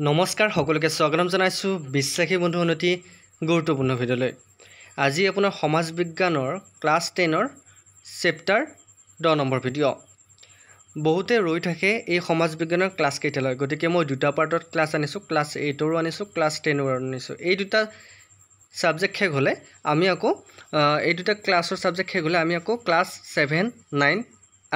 নমস্কাৰ সকলোকে স্বাগতম জনাইছোঁ বিশ্বাসী বন্ধু অনুতি গুৰুত্বপূৰ্ণ ভিডিঅ'লৈ আজি আপোনাৰ সমাজ বিজ্ঞানৰ ক্লাছ টেনৰ চেপ্টাৰ দহ নম্বৰ ভিডিঅ' বহুতে ৰৈ থাকে এই সমাজ বিজ্ঞানৰ ক্লাছ কেইটালৈ গতিকে মই দুটা পাৰ্টত ক্লাছ আনিছোঁ ক্লাছ এইটৰো আনিছোঁ ক্লাছ টেনৰো আনিছোঁ এই দুটা ছাবজেক্ট শেষ হ'লে আমি আকৌ এই দুটা ক্লাছৰ ছাবজেক্ট শেষ হ'লে আমি আকৌ ক্লাছ ছেভেন নাইন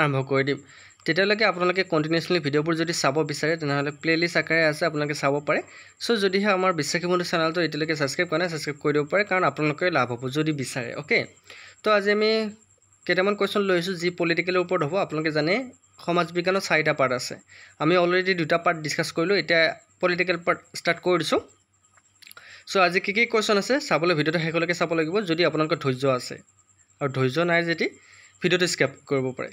আৰম্ভ কৰি দিম তেতিয়ালৈকে আপোনালোকে কণ্টিনিউচলি ভিডিঅ'বোৰ যদি চাব বিচাৰে তেনেহ'লে প্লে'লিষ্ট আকাৰে আছে আপোনালোকে চাব পাৰে চ' যদিহে আমাৰ বিশ্বাসী বন্ধু চেনেলটো এতিয়ালৈকে ছাবস্ক্ৰাইব কৰা নাই ছাবস্ক্ৰাইব কৰি দিব পাৰে কাৰণ আপোনালোকে লাভ হ'ব যদি বিচাৰে অ'কে তো আজি আমি কেইটামান কুৱেশ্যন লৈ আহিছোঁ যি পলিটিকেলৰ ওপৰত হ'ব আপোনালোকে জানে সমাজ বিজ্ঞানৰ চাৰিটা পাৰ্ট আছে আমি অলৰেডি দুটা পাৰ্ট ডিছকাছ কৰিলোঁ এতিয়া পলিটিকেল পাৰ্ট ষ্টাৰ্ট কৰি দিছোঁ চ' আজি কি কি কুৱেশ্যন আছে চাবলৈ ভিডিঅ'টো শেষলৈকে চাব লাগিব যদি আপোনালোকৰ ধৈৰ্য আছে আৰু ধৈৰ্য নাই যদি ভিডিঅ'টো স্কেপ কৰিব পাৰে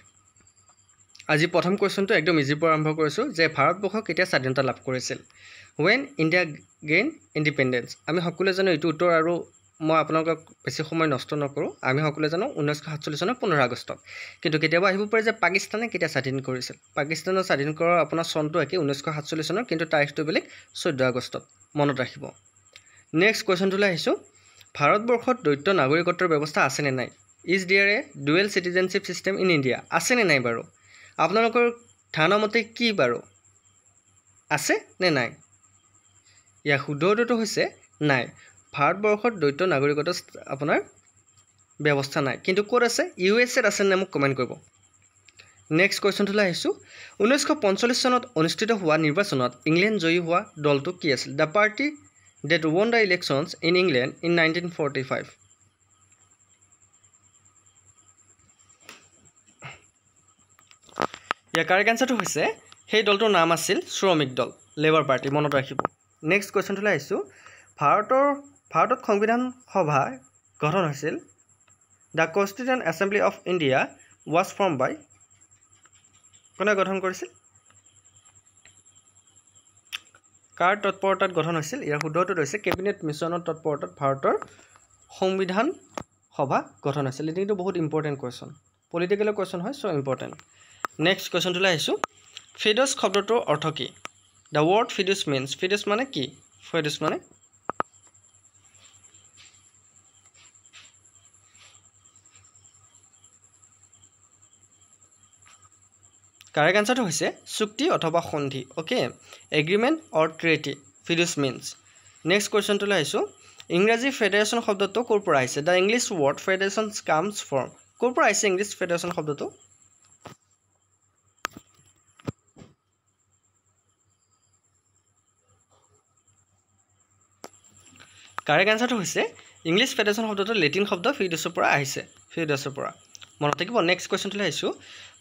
আজি প্ৰথম কুৱেশ্যনটো একদম ইজিৰ পৰা আৰম্ভ কৰিছোঁ যে ভাৰতবৰ্ষ কেতিয়া স্বাধীনতা লাভ কৰিছিল ৱেন ইণ্ডিয়া গেইন ইণ্ডিপেণ্ডেঞ্চ আমি সকলোৱে জানো এইটো উত্তৰ আৰু মই আপোনালোকক বেছি সময় নষ্ট নকৰোঁ আমি সকলোৱে জানো ঊনৈছশ সাতচল্লিছ চনৰ পোন্ধৰ আগষ্টত কিন্তু কেতিয়াবা আহিব পাৰে যে পাকিস্তানে কেতিয়া স্বাধীন কৰিছিল পাকিস্তানৰ স্বাধীন কৰাৰ আপোনাৰ চনটো একে ঊনৈছশ সাতচল্লিছ চনৰ কিন্তু তাৰিখটো বেলেগ চৈধ্য আগষ্টত মনত ৰাখিব নেক্সট কুৱেশ্যনটোলৈ আহিছোঁ ভাৰতবৰ্ষত দ্বৈত নাগৰিকত্বৰ ব্যৱস্থা আছেনে নাই is there a dual citizenship system in India আছেনে নাই বাৰু আপোনালোকৰ ধাৰণা কি বাৰু আছে নে নাই ইয়াৰ শুদ্ধ উত্তৰটো হৈছে নাই ভাৰতবৰ্ষত দ্বৈত নাগৰিকত্ব আপোনাৰ ব্যৱস্থা নাই কিন্তু ক'ত আছে ইউ এছ এত আছে নে মোক কমেণ্ট কৰিব নেক্সট কুৱেশ্যনটোলৈ আহিছোঁ ঊনৈছশ পঞ্চল্লিছ চনত অনুষ্ঠিত হোৱা নিৰ্বাচনত ইংলেণ্ড জয়ী হোৱা দলটো কি আছিল the party that won the elections in England in nineteen forty five ইয়াকাৰ এঞ্চাৰটো হৈছে সেই দলটোৰ নাম আছিল শ্ৰমিক দল লেবাৰ পাৰ্টি মনত ৰাখিব নেক্সট কুৱেশ্যনটোলৈ আহিছোঁ ভাৰতৰ ভাৰতত সংবিধান সভা গঠন হৈছিল the constitution assembly of India was formed by কোনে গঠন কৰিছিল কাৰ তৎপৰতাত গঠন হৈছিল ইয়াৰ শুদ্ধটোত হৈছে কেবিনেট মিছনৰ তৎপৰতাত ভাৰতৰ সংবিধান সভা গঠন হৈছিল এইটো বহুত ইম্পৰ্টেণ্ট কুৱেশ্যন পলিটিকেলৰ কুৱেশ্যন হয় চ' ইম্পৰ্টেণ্ট নেক্সট কুৱেশ্যনটোলৈ আহিছোঁ ফেডোচ শব্দটোৰ অৰ্থ কি দ্য ৱৰ্ড ফিডোচ মিনছ ফিডোচ মানে কি ফেডোচ মানে কাৰেক্ট আনচাৰটো হৈছে চুক্তি অথবা সন্ধি okay agreement or treaty foedus means next কুৱেশ্যনটোলৈ আহিছোঁ ইংৰাজী ফেডাৰেশ্যন শব্দটো ক'ৰ পৰা আহিছে the English word federation comes from ক'ৰ পৰা আহিছে ইংলিছ ফেডাৰেশ্যন শব্দটো কাৰেক্ট আনচাৰটো হৈছে ইংলিছ ফেডাৰেশ্যন শব্দটো লেটিন শব্দ ফিডেছৰ পৰা আহিছে ফিডেছৰ পৰা মনত থাকিব নেক্সট কুৱেশ্যনটোলৈ আহিছোঁ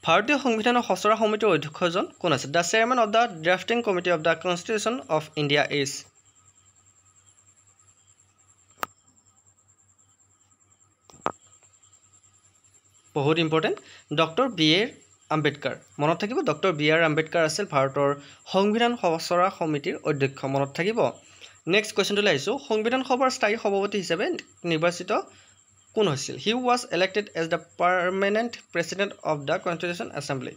ভাৰতীয় সংবিধানৰ খচৰা সমিতিৰ অধ্যক্ষজন কোন আছে the chairman of the drafting committee of the constitution of India is বহুত important doctor B R Ambedkar মনত থাকিব ডক্টৰ বি আৰ আম্বেদকাৰ আছিল ভাৰতৰ সংবিধান খচৰা সমিতিৰ অধ্যক্ষ মনত থাকিব নেক্সট কুৱেশ্যনটোলৈ আহিছোঁ সংবিধান সভাৰ স্থায়ী সভাপতি হিচাপে নিৰ্বাচিত কোন হৈছিল he was elected as the permanent president of the constitution assembly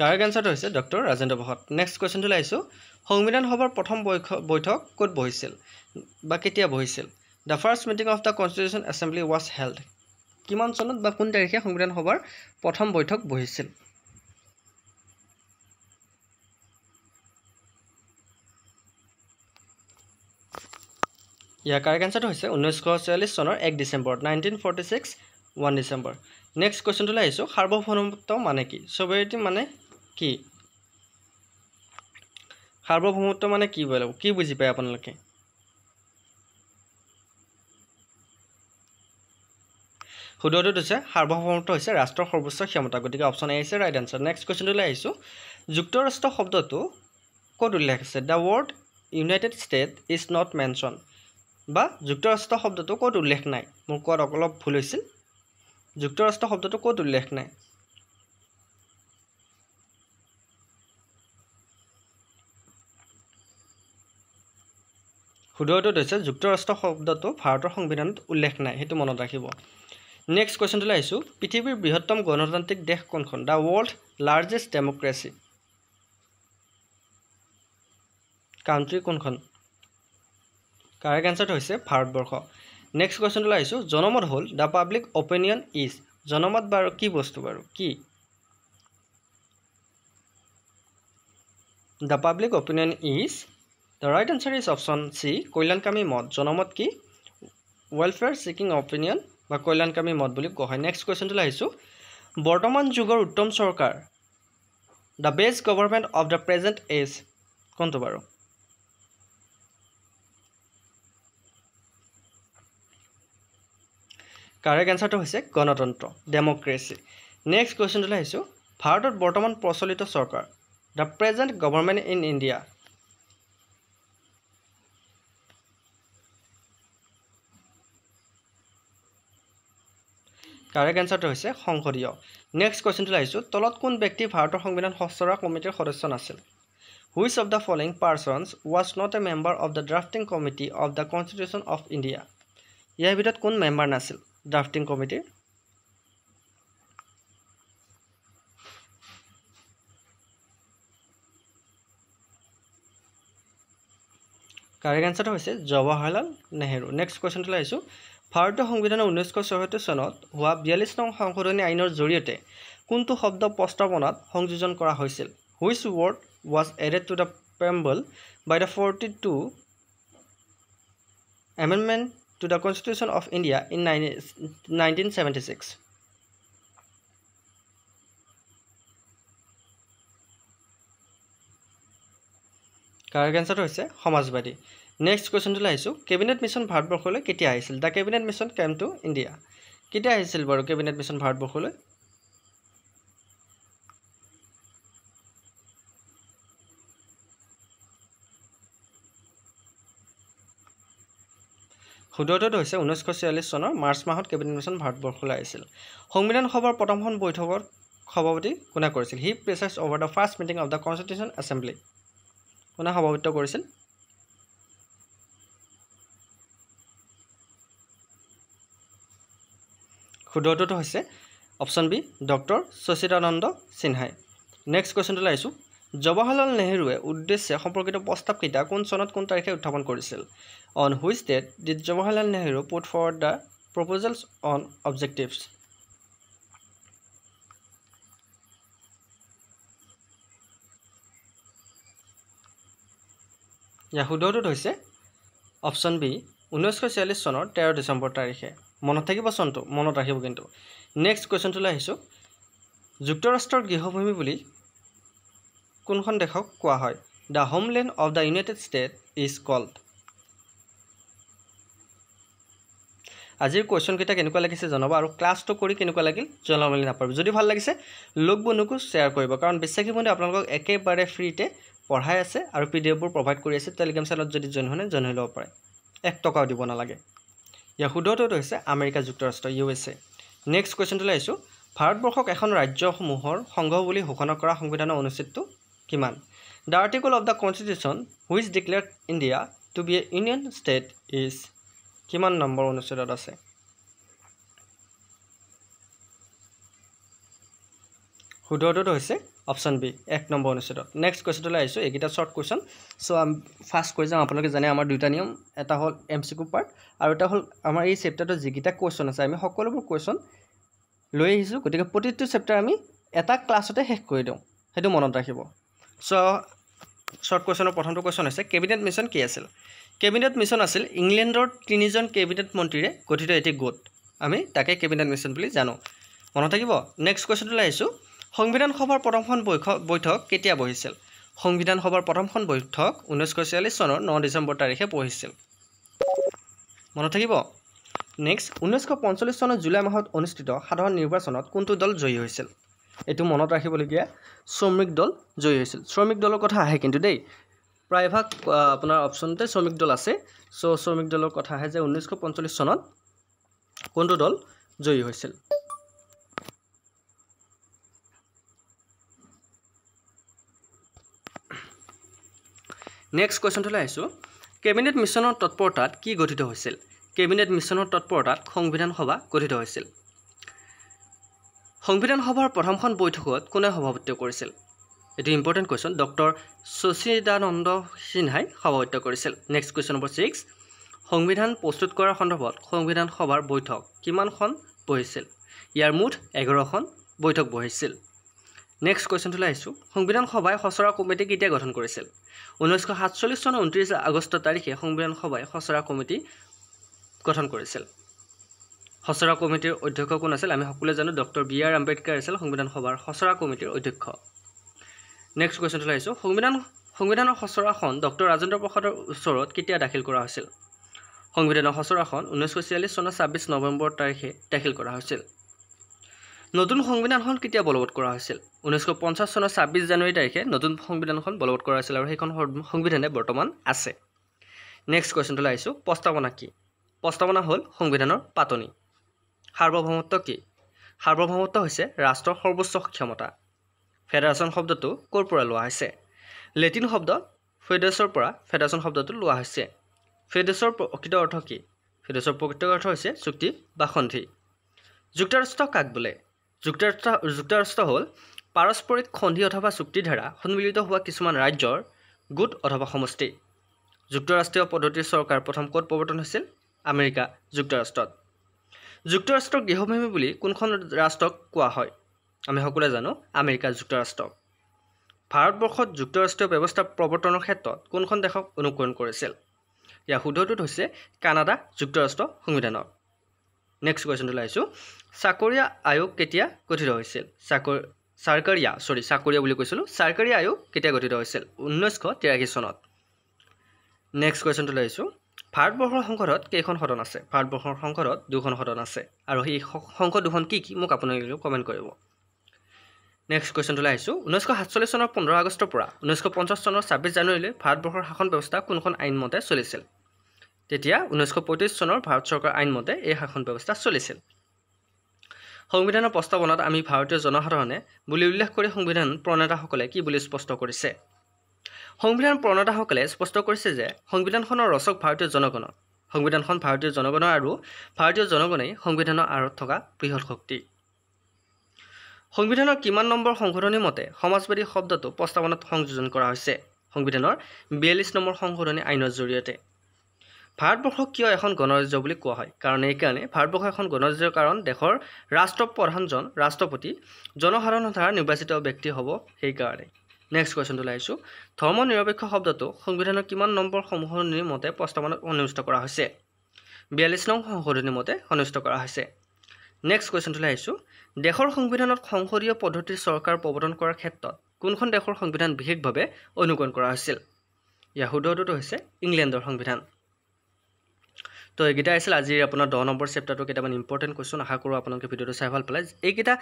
correct এঞ্চাৰটো হৈছে ডক্টৰ ৰাজেন্দ্ৰ ভকট নেক্সট কুৱেশ্যনটোলৈ আহিছোঁ সংবিধান সভাৰ প্ৰথম বৈঠক ক'ত বহিছিল বা কেতিয়া বহিছিল the first meeting of the constitution assembly was held কিমান চনত বা কোন তাৰিখে সংবিধান সভাৰ প্ৰথম বৈঠক বহিছিল ইয়াৰ কাৰেক্ট এনচাৰটো হৈছে ঊনৈছশ ছয়াল্লিছ চনৰ এক ডিচেম্বৰ nineteen forty six one December next কুৱেশ্যনটোলৈ আহিছোঁ সাৰ্বভৌমত্ব মানে কি ছভেৰিটি মানে কি সাৰ্বভৌমত্ব মানে কি বুলি কি বুজি পায় আপোনালোকে সুদৰটোত হৈছে সাৰ্বভৌমত্ব হৈছে ৰাষ্ট্ৰৰ সৰ্বোচ্চ ক্ষমতা গতিকে অপশ্যন এ আছে ৰাইট আনচাৰ নেক্সট কুৱেশ্যনটোলৈ আহিছোঁ যুক্তৰাষ্ট্ৰ শব্দটো ক'ত উল্লেখ আছে the world united state is not mention বা যুক্তৰাষ্ট্ৰ শব্দটো ক'ত উল্লেখ নাই মোৰ কোৱাত অলপ ভুল হৈছিল যুক্তৰাষ্ট্ৰ শব্দটো ক'ত উল্লেখ নাই সুদৰটোত হৈছে যুক্তৰাষ্ট্ৰ শব্দটো ভাৰতৰ সংবিধানত উল্লেখ নাই সেইটো মনত ৰাখিব নেক্সট কুৱেশ্যনটোলৈ আহিছোঁ পৃথিৱীৰ বৃহত্তম গণতান্ত্ৰিক দেশ কোনখন the world largest democracy country কোনখন কাৰেক্ট এনচাৰটো হৈছে ভাৰতবৰ্ষ নেক্সট কুৱেশ্যনটোলৈ আহিছোঁ জনমত হ'ল দ্য পাব্লিক অপিনিয়ন ইজ জনমত বাৰু কি বস্তু বাৰু কি the public opinion is the right answer is option C কল্যাণকামী মত জনমত কি ৱেলফেয়াৰ চিকিং অপিনিয়ন বা কল্যাণকামী মত বুলি কোৱা হয় নেক্সট কুৱেশ্যনটোলৈ আহিছোঁ বৰ্তমান যুগৰ উত্তম চৰকাৰ the best government of the present age কোনটো বাৰু কাৰেক্ট এনচাৰটো হৈছে গণতন্ত্ৰ ডেম'ক্ৰেচি নেক্সট কুৱেশ্যনটোলৈ আহিছোঁ ভাৰতত বৰ্তমান প্ৰচলিত চৰকাৰ the present government in India correct এনচাৰটো হৈছে সংসদীয় নেক্সট কুৱেশ্যনটো আহিছোঁ তলত কোন ব্যক্তি ভাৰতৰ সংবিধান খচৰা কমিটিৰ সদস্য নাছিল which of the following persons was not a member of the drafting committee of the constitution of India ইয়াৰ ভিতৰত কোন মেম্বাৰ নাছিল ড্ৰাফটিং কমিটিৰ কাৰেক্ট এনচাৰটো হৈছে জৱাহৰলাল নেহৰু নেক্সট কুৱেশ্যনটোলৈ আহিছোঁ ভাৰতীয় সংবিধানৰ ঊনৈছশ ছয়সত্তৰ চনত হোৱা বিয়াল্লিছ নং সংশোধনী আইনৰ জৰিয়তে কোনটো শব্দ প্ৰস্তাৱনাত সংযোজন কৰা হৈছিল which word was added to the preamble by the forty two amendment to the constitution of India in nineteen seventy six correct এনচাৰটো হৈছে সমাজবাদী নেক্সট কুৱেশ্যনটোলৈ আহিছোঁ কেবিনেট মিছন ভাৰতবৰ্ষলৈ কেতিয়া আহিছিল the cabinet mission came to India কেতিয়া আহিছিল বাৰু কেবিনেট মিছন ভাৰতবৰ্ষলৈ সোধৰটোত হৈছে ঊনৈছশ ছিয়াল্লিছ চনৰ মাৰ্চ মাহত কেবিনেট মিছন ভাৰতবৰ্ষলৈ আহিছিল সংবিধান সভাৰ প্ৰথমখন বৈঠকত সভাপতি কোনে কৰিছিল he presides over the first meeting of the constitution assembly কোনে সভাপতিত্ব কৰিছিল শুদ্ধটোটো হৈছে অপশ্যন বি ডক্টৰ সচিদানন্দ সিনহাই নেক্সট কুৱেশ্যনটোলৈ আহিছোঁ জৱাহৰলাল নেহৰুৱে উদ্দেশ্যে সম্পৰ্কিত প্ৰস্তাৱকেইটা কোন চনত কোন তাৰিখে উত্থাপন কৰিছিল on which date did Jawaharlal Nehru put forward the proposals on objectives ইয়াৰ শুদ্ধটোত হৈছে অপশ্যন বি ঊনৈছশ ছিয়াল্লিছ চনৰ তেৰ ডিচেম্বৰ তাৰিখে মনত থাকিব চনটো মনত ৰাখিব কিন্তু নেক্সট কুৱেশ্যনটোলৈ আহিছোঁ যুক্তৰাষ্ট্ৰৰ গৃহভূমি বুলি কোনখন দেশক কোৱা হয় the homeland of the united state is called আজিৰ কুৱেশ্যনকেইটা কেনেকুৱা লাগিছে জনাবা আৰু ক্লাছটো কৰি কেনেকুৱা লাগিল জনাবলৈ নাপাৰিব যদি ভাল লাগিছে লোক বন্ধুকো শ্বেয়াৰ কৰিব কাৰণ বিশ্বাসী বন্ধু আপোনালোকক একেবাৰে ফ্ৰীতে পঢ়াই আছে আৰু পি ডি এফবোৰ প্ৰভাইড কৰি আছে টেলিগ্ৰাম চেনেলত যদি জইন হয় জইন হৈ ল'ব পাৰে এক টকাও দিব নালাগে ইয়াৰ শুদ্ধ হৈছে আমেৰিকা যুক্তৰাষ্ট্ৰ ইউ এছ এ নেক্সট কুৱেশ্যনটো লৈ আহিছোঁ ভাৰতবৰ্ষক এখন ৰাজ্যসমূহৰ সংঘ বুলি ঘোষণা কৰা সংবিধানৰ অনুচ্ছেদটো কিমান the article of the constitution which declare India to be a union state is কিমান নম্বৰ অনুচ্ছেদত আছে শুদ্ধ হৈছে অপশ্যন বি এক নম্বৰ অনুচ্ছেদত নেক্সট কুৱেশ্যনটোলৈ আহিছোঁ এইকেইটা শ্বৰ্ট কুৱেশ্যন চ' আমি ফাৰ্ষ্ট কৈ যাওঁ আপোনালোকে জানে আমাৰ দুটা নিয়ম এটা হ'ল এম চি কু পাৰ্ট আৰু এটা হ'ল আমাৰ এই চেপ্টাৰটোত যিকেইটা কুৱেশ্যন আছে আমি সকলোবোৰ কুৱেশ্যন লৈ আহিছোঁ গতিকে প্ৰতিটো চেপ্টাৰ আমি এটা ক্লাছতে শেষ কৰি দিওঁ সেইটো মনত ৰাখিব চ' শ্বৰ্ট কুৱেশ্যনৰ প্ৰথমটো কুৱেশ্যন হৈছে কেবিনেট মিছন কি আছিল কেবিনেট মিছন আছিল ইংলেণ্ডৰ তিনিজন কেবিনেট মন্ত্ৰীৰে গঠিত এটি গোট আমি তাকে কেবিনেট মিছন বুলি জানো মনত থাকিব নেক্সট কুৱেশ্যনটোলৈ আহিছোঁ সংবিধান সভাৰ প্ৰথমখন বৈঠক কেতিয়া বহিছিল সংবিধান সভাৰ প্ৰথমখন বৈঠক ঊনৈছশ ছিয়াল্লিছ চনৰ ন ডিচেম্বৰ তাৰিখে বহিছিল মনত থাকিব নেক্সট ঊনৈছশ পঞ্চল্লিছ চনৰ জুলাই মাহত অনুষ্ঠিত সাধাৰণ নিৰ্বাচনত কোনটো দল জয়ী হৈছিল এইটো মনত ৰাখিবলগীয়া শ্ৰমিক দল জয়ী হৈছিল শ্ৰমিক দলৰ কথা আহে কিন্তু দেই প্ৰায়ভাগ আপোনাৰ অপশ্যনতে শ্ৰমিক দল আছে চ' শ্ৰমিক দলৰ কথা আহে যে ঊনৈছশ পঞ্চল্লিছ চনত কোনটো দল জয়ী হৈছিল নেক্সট লৈ আহিছোঁ কেবিনেট মিছনৰ তৎপৰতাত কি গঠিত হৈছিল কেবিনেট মিছনৰ তৎপৰতাত সংবিধান সভা গঠিত হৈছিল সংবিধান সভাৰ প্ৰথমখন বৈঠকত কোনে সভাপতিত্ব কৰিছিল এইটো ইম্পৰ্টেণ্ট কুৱেশ্যন ডক্টৰ সচিদানন্দ সিনহাই সভাপতিত্ব কৰিছিল নেক্সট কুৱেশ্যন নম্বৰ ছিক্স সংবিধান প্ৰস্তুত কৰাৰ সন্দৰ্ভত সংবিধান সভাৰ বৈঠক কিমানখন বহিছিল ইয়াৰ মুঠ এঘাৰখন বৈঠক বহিছিল নেক্সট কুৱেশ্যনটোলৈ আহিছোঁ সংবিধান সভাই খচৰা কমিটি কেতিয়া গঠন কৰিছিল ঊনৈছশ সাতচল্লিছ চনৰ ঊনত্ৰিছ আগষ্ট তাৰিখে সংবিধান সভাই খচৰা কমিটি গঠন কৰিছিল খচৰা কমিটিৰ অধ্যক্ষ কোন আছিল আমি সকলোৱে জানো ডক্টৰ বি আৰ আম্বেদকাৰ আছিল সংবিধান সভাৰ খচৰা কমিটিৰ অধ্যক্ষ নেক্সট কুৱেশ্যনটো আহিছোঁ সংবিধান সংবিধানৰ খচৰাখন ডক্টৰ ৰাজেন্দ্ৰ প্ৰসাদৰ ওচৰত কেতিয়া দাখিল কৰা হৈছিল সংবিধানৰ খচৰাখন ঊনৈছশ ছিয়াল্লিছ চনৰ ছাব্বিছ নৱেম্বৰ তাৰিখে দাখিল কৰা হৈছিল নতুন সংবিধানখন কেতিয়া বলবৎ কৰা হৈছিল ঊনৈছশ পঞ্চাছ চনৰ ছাব্বিছ জানুৱাৰী তাৰিখে নতুন সংবিধানখন বলবৎ কৰা হৈছিল আৰু সেইখন সংবিধানে বৰ্তমান আছে নেক্সট কুৱেশ্যনটোলৈ আহিছোঁ প্ৰস্তাৱনা কি প্ৰস্তাৱনা হ'ল সংবিধানৰ পাতনি সাৰ্বভৌমত্ব কি সাৰ্বভৌমত্ব হৈছে ৰাষ্ট্ৰৰ সৰ্বোচ্চ ক্ষমতা ফেডাৰেশ্যন শব্দটো ক'ৰ পৰা লোৱা হৈছে লেটিন শব্দ ফেডাৰেশ্যৰ পৰা ফেডাৰেশ্যন শব্দটো লোৱা হৈছে ফেডাৰেশ্যৰ প্ৰকৃত অৰ্থ কি ফেডাৰেশ্যৰ প্ৰকৃত অৰ্থ হৈছে চুক্তি বা সন্ধি যুক্তৰাষ্ট্ৰ কাক বোলে যুক্তৰাষ্ট্ৰ যুক্তৰাষ্ট্ৰ হ'ল পাৰস্পৰিক সন্ধি অথবা চুক্তিধাৰা সন্মিলিত হোৱা কিছুমান ৰাজ্যৰ গোট অথবা সমষ্টি যুক্তৰাষ্ট্ৰীয় পদ্ধতিৰ চৰকাৰ প্ৰথম ক'ত প্ৰৱৰ্তন হৈছিল আমেৰিকা যুক্তৰাষ্ট্ৰত যুক্তৰাষ্ট্ৰৰ গৃহভূমি বুলি কোনখন ৰাষ্ট্ৰক কোৱা হয় আমি সকলোৱে জানো আমেৰিকা যুক্তৰাষ্ট্ৰক ভাৰতবৰ্ষত যুক্তৰাষ্ট্ৰীয় ব্যৱস্থা প্ৰৱৰ্তনৰ ক্ষেত্ৰত কোনখন দেশক অনুকৰণ কৰিছিল ইয়াৰ শুদ্ধটোত হৈছে কানাডা যুক্তৰাষ্ট্ৰ সংবিধানৰ নেক্সট কুৱেশ্যনটো ওলাইছোঁ চাকৰীয়া আয়োগ কেতিয়া গঠিত হৈছিল চাকৰি চাৰকাৰীয়া চৰি চাকৰীয়া বুলি কৈছিলোঁ চাৰকাৰী আয়োগ কেতিয়া গঠিত হৈছিল ঊনৈছশ তিৰাশী চনত নেক্সট কুৱেশ্যনটো লৈ আহিছোঁ ভাৰতবৰ্ষৰ সংসদত কেইখন সদন আছে ভাৰতবৰ্ষৰ সংসদত দুখন সদন আছে আৰু সেই সংসদ দুখন কি কি মোক আপোনালোকে কমেণ্ট কৰিব নেক্সট কুৱেশ্যনটোলৈ আহিছোঁ ঊনৈছশ সাতচল্লিছ চনৰ পোন্ধৰ আগষ্টৰ পৰা ঊনৈছশ পঞ্চাছ চনৰ ছাব্বিছ জানুৱাৰীলৈ ভাৰতবৰ্ষৰ শাসন ব্যৱস্থা কোনখন আইনমতে চলিছিল তেতিয়া ঊনৈছশ পঁয়ত্ৰিছ চনৰ ভাৰত চৰকাৰ আইনমতে এই শাসন ব্যৱস্থা চলিছিল সংবিধানৰ প্ৰস্তাৱনাত আমি ভাৰতীয় জনসাধাৰণে বুলি উল্লেখ কৰি সংবিধান প্ৰণেতাসকলে কি বুলি স্পষ্ট কৰিছে সংবিধান প্ৰণেতাসকলে স্পষ্ট কৰিছে যে সংবিধানখনৰ ৰচক ভাৰতীয় জনগণ সংবিধানখন ভাৰতীয় জনগণৰ আৰু ভাৰতীয় জনগণেই সংবিধানৰ আঁৰত থকা বৃহৎ শক্তি সংবিধানৰ কিমান নম্বৰ সংশোধনী মতে সমাজবাদী শব্দটো প্ৰস্তাৱনাত সংযোজন কৰা হৈছে সংবিধানৰ বিয়াল্লিছ নম্বৰ সংশোধনী আইনৰ জৰিয়তে ভাৰতবৰ্ষক কিয় এখন গণৰাজ্য বুলি কোৱা হয় কাৰণ এইকাৰণে ভাৰতবৰ্ষ এখন গণৰাজ্যৰ কাৰণ দেশৰ ৰাষ্ট্ৰপ্ৰধানজন ৰাষ্ট্ৰপতি জনসাধাৰণৰ দ্বাৰা নিৰ্বাচিত ব্যক্তি হ'ব সেইকাৰণে নেক্সট কুৱেশ্যনটো লাগিছোঁ নিৰপেক্ষ শব্দটো সংবিধানৰ কিমান নম্বৰ সংশোধনীৰ মতে প্ৰস্তাৱনাত অনুষ্ঠিত কৰা হৈছে বিয়াল্লিছ নং সংশোধনীৰ মতে অনুষ্ঠিত কৰা হৈছে নেক্সট কুৱেশ্যনটোলৈ আহিছোঁ দেশৰ সংবিধানত সংসদীয় পদ্ধতিৰ চৰকাৰ প্ৰৱৰ্তন কৰাৰ ক্ষেত্ৰত কোনখন দেশৰ সংবিধান বিশেষভাৱে অনুকৰণ কৰা হৈছিল ইয়াৰ শুদ্ধটো হৈছে ইংলেণ্ডৰ সংবিধান তো এইকেইটা আছিল আজিৰ আপোনাৰ দহ নম্বৰ চেপ্টাৰটো কেইটামান ইম্পৰ্টেণ্ট কুৱেশ্যন আশা কৰোঁ আপোনালোকে ভিডিঅ'টো চাই ভাল পালে এইকেইটা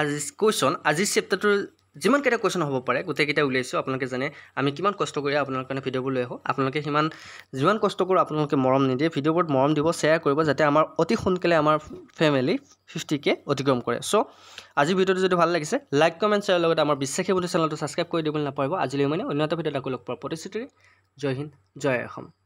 আজি কুৱেশ্যন আজিৰ চেপ্টাৰটোৰ যিমানকেইটা কুৱেশ্যন হ'ব পাৰে গোটেইকেইটা উলিয়াইছোঁ আপোনালোকে জানে আমি কিমান কষ্ট কৰি আপোনালোকৰ কাৰণে ভিডিঅ'বোৰ লৈ আহোঁ আপোনালোকে সিমান যিমান কষ্ট কৰোঁ আপোনালোকে মৰম নিদিয়ে ভিডিঅ'বোৰত মৰম দিব শ্বেয়াৰ কৰিব যাতে আমাৰ অতি সোনকালে আমাৰ ফেমিলি ফিফটি কে অতিক্ৰম কৰে চ' আজি ভিডিঅ'টো যদি ভাল লাগিছে লাইক কমেণ্ট শ্বেয়াৰ লগতে আমাৰ বিশ্বাসী বন্ধু চেনেলটো ছাবস্ক্ৰাইব কৰি দিবলৈ নাপাৰিব আজিলৈ মানে অন্য এটা ভিডিঅ'ত আকৌ লগ পোৱাৰ প্ৰতিশ্ৰুতিৰে জয় হিন্দ জয় অসম